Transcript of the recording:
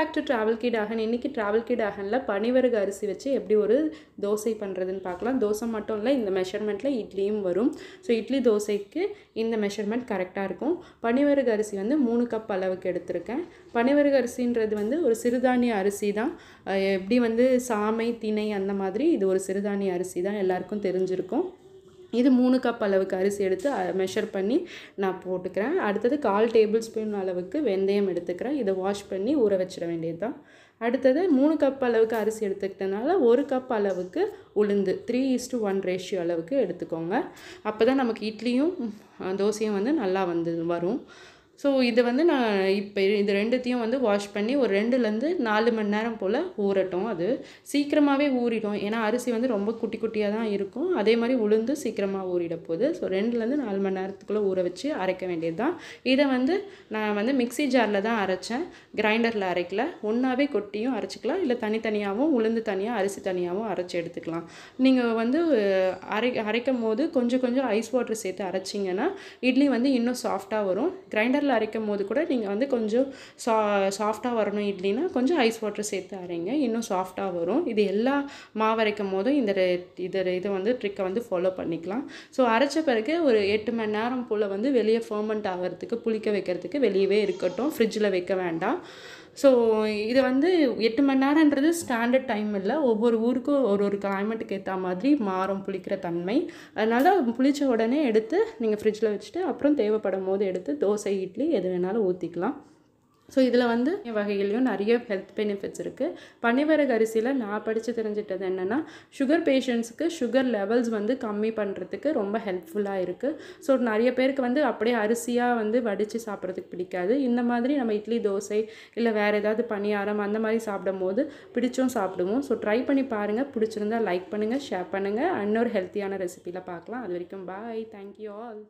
back to travel kit ஆகன் இன்றைக்கி travel கீட் ஆகனில் பனிவருக அரிசி வச்சு எப்படி ஒரு தோசை பண்ணுறதுன்னு பார்க்கலாம் தோசை மட்டும் இல்லை இந்த மெஷர்மெண்ட்டில் இட்லியும் வரும் ஸோ இட்லி தோசைக்கு இந்த மெஷர்மெண்ட் கரெக்டாக இருக்கும் பனிவரகு அரிசி வந்து மூணு கப் அளவுக்கு எடுத்திருக்கேன் பனிவருக அரிசின்றது வந்து ஒரு சிறுதானிய அரிசி தான் எப்படி வந்து சாமை திணை அந்த மாதிரி இது ஒரு சிறுதானிய அரிசி தான் எல்லாருக்கும் தெரிஞ்சிருக்கும் இது மூணு கப் அளவுக்கு அரிசி எடுத்து மெஷர் பண்ணி நான் போட்டுக்கிறேன் அடுத்தது கால் டேபிள் ஸ்பூன் அளவுக்கு வெந்தயம் எடுத்துக்கிறேன் இதை வாஷ் பண்ணி ஊற வச்சிட வேண்டியது தான் அடுத்தது மூணு கப் அளவுக்கு அரிசி எடுத்துக்கிட்டனால ஒரு கப் அளவுக்கு உளுந்து three is to one ratio அளவுக்கு எடுத்துக்கோங்க அப்போ தான் நமக்கு இட்லியும் தோசையும் வந்து நல்லா வந்து வரும் ஸோ இதை வந்து நான் இப்போ இது ரெண்டுத்தையும் வந்து வாஷ் பண்ணி ஒரு ரெண்டுலேருந்து நாலு மணி நேரம் போல் ஊறட்டும் அது சீக்கிரமாகவே ஊறிடும் ஏன்னா அரிசி வந்து ரொம்ப குட்டி குட்டியாக தான் இருக்கும் அதே மாதிரி உளுந்து சீக்கிரமாக ஊறிடப்போகுது ஸோ ரெண்டுலேருந்து நாலு மணி நேரத்துக்குள்ளே ஊற வச்சு அரைக்க வேண்டியது தான் இதை வந்து நான் வந்து மிக்சி ஜாரில் தான் அரைச்சேன் கிரைண்டரில் அரைக்கல ஒன்றாவே கொட்டியும் அரைச்சிக்கலாம் இல்லை தனித்தனியாகவும் உளுந்து தனியாக அரிசி தனியாகவும் அரைச்சி எடுத்துக்கலாம் நீங்கள் வந்து அரை அரைக்கும் போது கொஞ்சம் கொஞ்சம் ஐஸ் வாட்டர் சேர்த்து அரைச்சிங்கன்னா இட்லி வந்து இன்னும் சாஃப்டாக வரும் கிரைண்டரில் மிக்சியில் அரைக்கும் போது கூட நீங்கள் வந்து கொஞ்சம் சா சாஃப்டாக வரணும் இட்லினா கொஞ்சம் ஐஸ் வாட்டர் சேர்த்து அரைங்க இன்னும் சாஃப்டாக வரும் இது எல்லா மாவு அரைக்கும் போதும் இந்த இதை இதை வந்து ட்ரிக்கை வந்து ஃபாலோ பண்ணிக்கலாம் ஸோ அரைச்ச பிறகு ஒரு எட்டு மணி நேரம் போல் வந்து வெளியே ஃபர்மெண்ட் ஆகிறதுக்கு புளிக்க வைக்கிறதுக்கு வெளியவே இருக்கட்டும் ஃப்ரிட்ஜில் வைக்க வேண்டாம் ஸோ இது வந்து எட்டு மணி நேரன்றது ஸ்டாண்டர்ட் டைம் இல்லை ஒவ்வொரு ஊருக்கும் ஒரு ஒரு கிளைமேட்டுக்கு ஏற்ற மாதிரி மாறும் புளிக்கிற தன்மை அதனால் புளித்த உடனே எடுத்து நீங்கள் ஃப்ரிட்ஜில் வச்சுட்டு அப்புறம் தேவைப்படும் போது எடுத்து தோசை இட்லி எது வேணாலும் ஊற்றிக்கலாம் ஸோ இதில் வந்து வகையிலையும் நிறைய ஹெல்த் பெனிஃபிட்ஸ் இருக்குது பனிவரகு அரிசியில் நான் படித்து தெரிஞ்சிட்டது என்னென்னா சுகர் பேஷண்ட்ஸுக்கு சுகர் லெவல்ஸ் வந்து கம்மி பண்ணுறதுக்கு ரொம்ப ஹெல்ப்ஃபுல்லாக இருக்குது ஸோ நிறைய பேருக்கு வந்து அப்படியே அரிசியாக வந்து வடித்து சாப்பிட்றதுக்கு பிடிக்காது இந்த மாதிரி நம்ம இட்லி தோசை இல்லை வேறு ஏதாவது பணியாரம் அந்த மாதிரி சாப்பிடும் போது பிடிச்சும் சாப்பிடுவோம் ஸோ ட்ரை பண்ணி பாருங்கள் பிடிச்சிருந்தா லைக் பண்ணுங்கள் ஷேர் பண்ணுங்கள் இன்னொரு ஹெல்த்தியான ரெசிப்பியில் பார்க்கலாம் அது வரைக்கும் பாய் தேங்க்யூ ஆல்